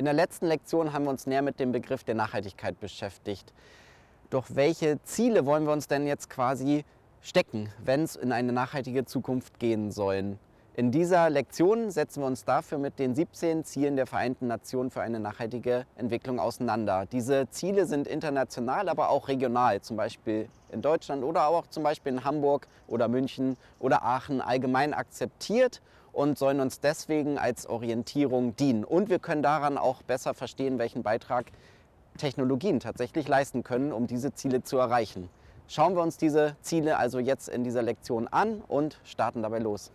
In der letzten Lektion haben wir uns näher mit dem Begriff der Nachhaltigkeit beschäftigt. Doch welche Ziele wollen wir uns denn jetzt quasi stecken, wenn es in eine nachhaltige Zukunft gehen sollen? In dieser Lektion setzen wir uns dafür mit den 17 Zielen der Vereinten Nationen für eine nachhaltige Entwicklung auseinander. Diese Ziele sind international, aber auch regional, zum Beispiel in Deutschland oder auch zum Beispiel in Hamburg oder München oder Aachen allgemein akzeptiert und sollen uns deswegen als Orientierung dienen. Und wir können daran auch besser verstehen, welchen Beitrag Technologien tatsächlich leisten können, um diese Ziele zu erreichen. Schauen wir uns diese Ziele also jetzt in dieser Lektion an und starten dabei los.